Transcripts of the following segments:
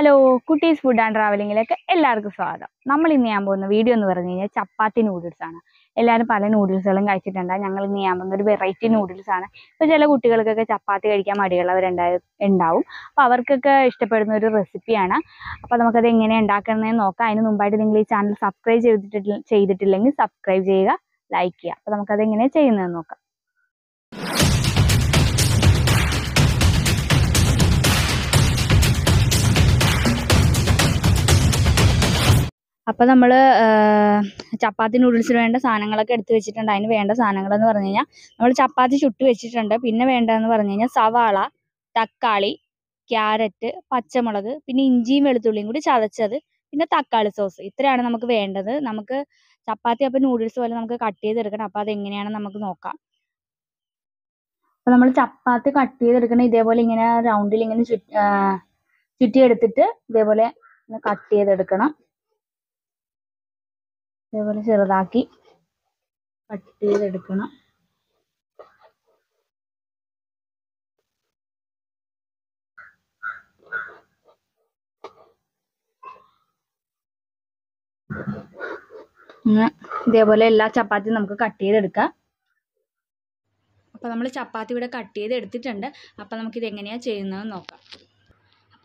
hello Kutties food and ട്രാവലിങ്ങിലേക്ക് എല്ലാവർക്കും സ്വാഗതം നമ്മൾ ഇന്ന് ചെയ്യാൻ പോകുന്ന വീഡിയോ എന്ന് പറഞ്ഞു കഴിഞ്ഞാൽ ചപ്പാത്തി നൂഡിൽസ് ആണ് എല്ലാവരും പല നൂഡിൽസുകളും കഴിച്ചിട്ടുണ്ട് ഞങ്ങൾ ഇന്ന് ചെയ്യാൻ പോകുന്ന ഒരു വെറൈറ്റി നൂഡിൽസ് ആണ് ഇപ്പോൾ ചില കുട്ടികൾക്കൊക്കെ ചപ്പാത്തി കഴിക്കാൻ മടിയുള്ളവർ ഉണ്ടാവും അപ്പോൾ അവർക്കൊക്കെ ഇഷ്ടപ്പെടുന്ന ഒരു റെസിപ്പിയാണ് അപ്പോൾ നമുക്കത് എങ്ങനെ ഉണ്ടാക്കുന്നതെന്ന് നോക്കാം അതിന് മുമ്പായിട്ട് നിങ്ങൾ ഈ ചാനൽ സബ്സ്ക്രൈബ് ചെയ്തിട്ടില്ല ചെയ്തിട്ടില്ലെങ്കിൽ സബ്സ്ക്രൈബ് ചെയ്യുക ലൈക്ക് ചെയ്യുക അപ്പോൾ നമുക്കത് എങ്ങനെയാണ് ചെയ്യുന്നതെന്ന് നോക്കാം അപ്പോൾ നമ്മൾ ചപ്പാത്തി നൂഡിൽസിന് വേണ്ട സാധനങ്ങളൊക്കെ എടുത്ത് വെച്ചിട്ടുണ്ട് അതിന് വേണ്ട സാധനങ്ങളെന്ന് പറഞ്ഞു കഴിഞ്ഞാൽ നമ്മൾ ചപ്പാത്തി ചുട്ട് വെച്ചിട്ടുണ്ട് പിന്നെ വേണ്ടതെന്ന് പറഞ്ഞു കഴിഞ്ഞാൽ സവാള തക്കാളി ക്യാരറ്റ് പച്ചമുളക് പിന്നെ ഇഞ്ചിയും വെളുത്തുള്ളിയും കൂടി ചതച്ചത് പിന്നെ തക്കാളി സോസ് ഇത്രയാണ് നമുക്ക് വേണ്ടത് നമുക്ക് ചപ്പാത്തി അപ്പം നൂഡിൽസ് പോലെ നമുക്ക് കട്ട് ചെയ്തെടുക്കണം അപ്പോൾ അതെങ്ങനെയാണ് നമുക്ക് നോക്കാം അപ്പോൾ നമ്മൾ ചപ്പാത്തി കട്ട് ചെയ്തെടുക്കണം ഇതേപോലെ ഇങ്ങനെ റൗണ്ടിൽ ഇങ്ങനെ ചുറ്റി ചുറ്റിയെടുത്തിട്ട് ഇതേപോലെ കട്ട് ചെയ്തെടുക്കണം ഇതേപോലെ ചെറുതാക്കി കട്ട് ചെയ്തെടുക്കണം ഇതേപോലെ എല്ലാ ചപ്പാത്തിയും നമുക്ക് കട്ട് ചെയ്തെടുക്കാം അപ്പോൾ നമ്മൾ ചപ്പാത്തി ഇവിടെ കട്ട് ചെയ്ത് എടുത്തിട്ടുണ്ട് അപ്പോൾ ഇത് എങ്ങനെയാ ചെയ്യുന്നതെന്ന് നോക്കാം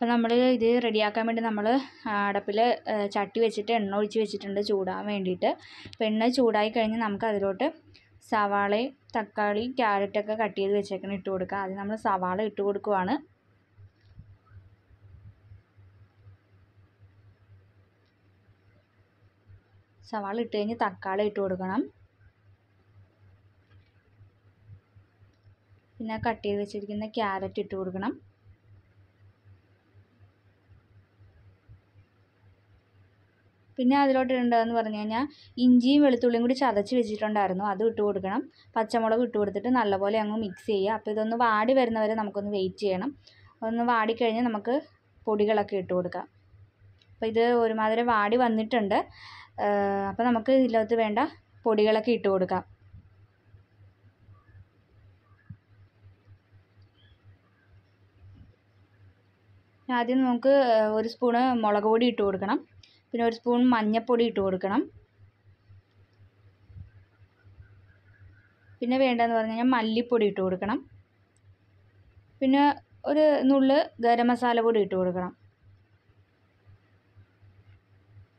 അപ്പോൾ നമ്മൾ ഇത് റെഡിയാക്കാൻ വേണ്ടി നമ്മൾ അടപ്പിൽ ചട്ടി വെച്ചിട്ട് എണ്ണ ഒഴിച്ച് വെച്ചിട്ടുണ്ട് ചൂടാൻ വേണ്ടിയിട്ട് അപ്പം എണ്ണ ചൂടായി കഴിഞ്ഞ് നമുക്ക് അതിലോട്ട് സവാളയും തക്കാളി ക്യാരറ്റൊക്കെ കട്ട് ചെയ്ത് വെച്ചേക്കണം ഇട്ട് കൊടുക്കുക ആദ്യം നമ്മൾ സവാള ഇട്ട് കൊടുക്കുവാണ് സവാള ഇട്ട് കഴിഞ്ഞ് തക്കാളി ഇട്ട് കൊടുക്കണം പിന്നെ കട്ട് ചെയ്ത് വെച്ചിരിക്കുന്ന ക്യാരറ്റ് ഇട്ട് കൊടുക്കണം പിന്നെ അതിലോട്ട് ഇടേണ്ടതെന്ന് പറഞ്ഞു കഴിഞ്ഞാൽ ഇഞ്ചിയും വെളുത്തുള്ളിയും കൂടി ചതച്ച് വെച്ചിട്ടുണ്ടായിരുന്നു അത് ഇട്ട് കൊടുക്കണം പച്ചമുളക് ഇട്ട് കൊടുത്തിട്ട് നല്ലപോലെ അങ്ങ് മിക്സ് ചെയ്യുക അപ്പോൾ ഇതൊന്ന് വാടി വരുന്നവരെ നമുക്കൊന്ന് വെയിറ്റ് ചെയ്യണം ഒന്ന് വാടിക്കഴിഞ്ഞ് നമുക്ക് പൊടികളൊക്കെ ഇട്ട് കൊടുക്കാം അപ്പോൾ ഇത് ഒരുമാതിരി വാടി വന്നിട്ടുണ്ട് അപ്പോൾ നമുക്ക് ഇതിലകത്ത് വേണ്ട പൊടികളൊക്കെ ഇട്ട് കൊടുക്കാം ആദ്യം നമുക്ക് ഒരു സ്പൂണ് മുളക് പൊടി ഇട്ട് കൊടുക്കണം പിന്നെ ഒരു സ്പൂൺ മഞ്ഞപ്പൊടി ഇട്ട് കൊടുക്കണം പിന്നെ വേണ്ടതെന്ന് പറഞ്ഞു കഴിഞ്ഞാൽ മല്ലിപ്പൊടി ഇട്ട് കൊടുക്കണം പിന്നെ ഒരു നുള്ള് ഗരം മസാല പൊടി ഇട്ട് കൊടുക്കണം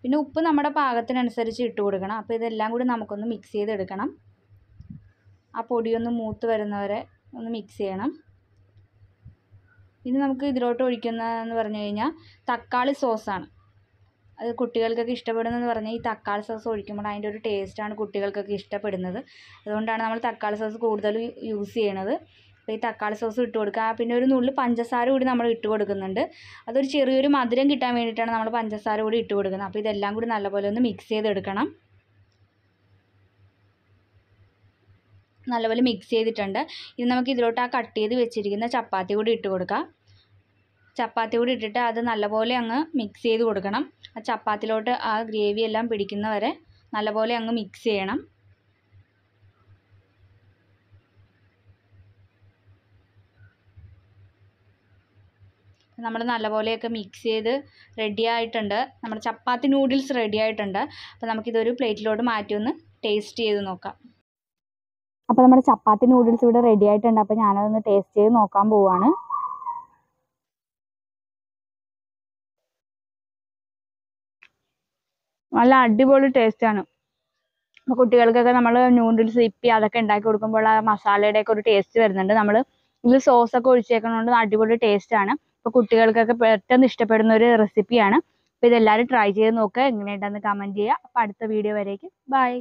പിന്നെ ഉപ്പ് നമ്മുടെ പാകത്തിനനുസരിച്ച് ഇട്ട് കൊടുക്കണം അപ്പോൾ ഇതെല്ലാം കൂടി നമുക്കൊന്ന് മിക്സ് ചെയ്തെടുക്കണം ആ പൊടിയൊന്ന് മൂത്ത് വരുന്നവരെ ഒന്ന് മിക്സ് ചെയ്യണം ഇനി നമുക്ക് ഇതിലോട്ട് ഒഴിക്കുന്നതെന്ന് പറഞ്ഞു കഴിഞ്ഞാൽ തക്കാളി സോസാണ് അത് കുട്ടികൾക്കൊക്കെ ഇഷ്ടപ്പെടുന്നതെന്ന് പറഞ്ഞാൽ ഈ തക്കാളി സോസ് ഒഴിക്കുമ്പോൾ അതിൻ്റെ ഒരു ടേസ്റ്റാണ് കുട്ടികൾക്കൊക്കെ ഇഷ്ടപ്പെടുന്നത് അതുകൊണ്ടാണ് നമ്മൾ തക്കാളി സോസ് കൂടുതലും യൂസ് ചെയ്യണത് അപ്പോൾ ഈ തക്കാളി സോസ് ഇട്ട് കൊടുക്കുക പിന്നെ ഒരു നുള്ളിൽ പഞ്ചസാര കൂടി നമ്മൾ ഇട്ട് കൊടുക്കുന്നുണ്ട് അതൊരു ചെറിയൊരു മധുരം കിട്ടാൻ വേണ്ടിയിട്ടാണ് നമ്മൾ പഞ്ചസാര കൂടി ഇട്ട് കൊടുക്കുന്നത് അപ്പോൾ ഇതെല്ലാം കൂടി നല്ലപോലെ ഒന്ന് മിക്സ് ചെയ്തെടുക്കണം നല്ലപോലെ മിക്സ് ചെയ്തിട്ടുണ്ട് ഇത് നമുക്ക് ഇതിലോട്ട് ആ കട്ട് ചെയ്ത് വെച്ചിരിക്കുന്ന ചപ്പാത്തി കൂടി ഇട്ട് കൊടുക്കാം ചപ്പാത്തി കൂടി ഇട്ടിട്ട് അത് നല്ലപോലെ അങ്ങ് മിക്സ് ചെയ്ത് കൊടുക്കണം ആ ചപ്പാത്തിയിലോട്ട് ആ ഗ്രേവി എല്ലാം പിടിക്കുന്ന വരെ നല്ലപോലെ അങ്ങ് മിക്സ് ചെയ്യണം നമ്മൾ നല്ലപോലെയൊക്കെ മിക്സ് ചെയ്ത് റെഡി ആയിട്ടുണ്ട് നമ്മുടെ ചപ്പാത്തി നൂഡിൽസ് റെഡി ആയിട്ടുണ്ട് അപ്പോൾ നമുക്കിതൊരു പ്ലേറ്റിലോട്ട് മാറ്റി ഒന്ന് ടേസ്റ്റ് ചെയ്ത് നോക്കാം അപ്പോൾ നമ്മുടെ ചപ്പാത്തി നൂഡിൽസ് ഇവിടെ റെഡി ആയിട്ടുണ്ട് അപ്പോൾ ഞാനതൊന്ന് ടേസ്റ്റ് ചെയ്ത് നോക്കാൻ പോവുകയാണ് നല്ല അടിപൊളി ടേസ്റ്റ് ആണ് അപ്പോൾ കുട്ടികൾക്കൊക്കെ നമ്മൾ നൂഡിൽസ് ഇപ്പി അതൊക്കെ ഉണ്ടാക്കി കൊടുക്കുമ്പോൾ ആ മസാലയുടെ ഒക്കെ ഒരു ടേസ്റ്റ് വരുന്നുണ്ട് നമ്മൾ ഇതിൽ സോസൊക്കെ ഒഴിച്ചേക്കണോണ്ട് അടിപൊളി ടേസ്റ്റ് ആണ് അപ്പോൾ കുട്ടികൾക്കൊക്കെ പെട്ടെന്ന് ഇഷ്ടപ്പെടുന്ന ഒരു റെസിപ്പിയാണ് അപ്പോൾ ഇതെല്ലാവരും ട്രൈ ചെയ്ത് നോക്കുക എങ്ങനെയുണ്ടെന്ന് കമൻറ്റ് ചെയ്യുക അപ്പോൾ അടുത്ത വീഡിയോ വരേക്കും ബൈ